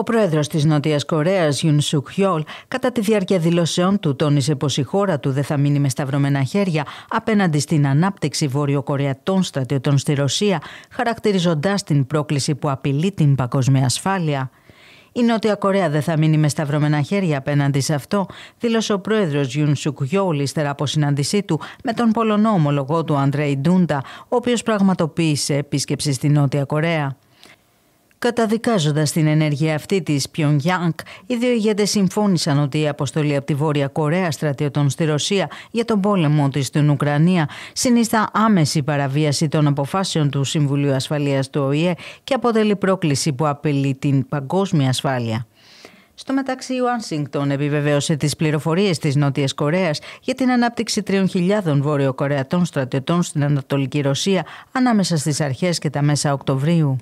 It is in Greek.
Ο πρόεδρος της Νότιας Κορέας, Ιουν Σουκ Χιόλ, κατά τη διάρκεια δηλώσεών του τόνισε πως η χώρα του δεν θα μείνει με σταυρωμένα χέρια απέναντι στην ανάπτυξη βορειοκορεατών στρατιωτών στη Ρωσία, χαρακτηρίζοντας την πρόκληση που απειλεί την παγκόσμια ασφάλεια. Η Νότια Κορέα δεν θα μείνει με σταυρωμένα χέρια απέναντι σε αυτό, δήλωσε ο πρόεδρος Γιουν Σουκ Γιόλ ύστερα από συνάντησή του με τον Πολωνό ομολογό του Αντρέι Ντούντα, ο οποίος πραγματοποίησε επίσκεψη στη Νότια Κορέα. Καταδικάζοντας την ενέργεια αυτή της Πιονγκιάνγκ, οι δύο ηγέτες συμφώνησαν ότι η αποστολή από τη Βόρεια Κορέα στρατιωτών στη Ρωσία για τον πόλεμο της στην Ουκρανία συνιστά άμεση παραβίαση των αποφάσεων του Συμβουλίου Ασφαλείας του ΟΗΕ και αποτελεί πρόκληση που απειλεί την παγκόσμια ασφάλεια. Στο μεταξύ, η Ουάσιγκτον επιβεβαίωσε τις πληροφορίες της Νότιας Κορέας για την ανάπτυξη 3.000 βόρειο-κορεατών στρατιωτών στην Ανατολική Ρωσία ανάμεσα στις αρχές και τα μέσα Οκτωβρίου.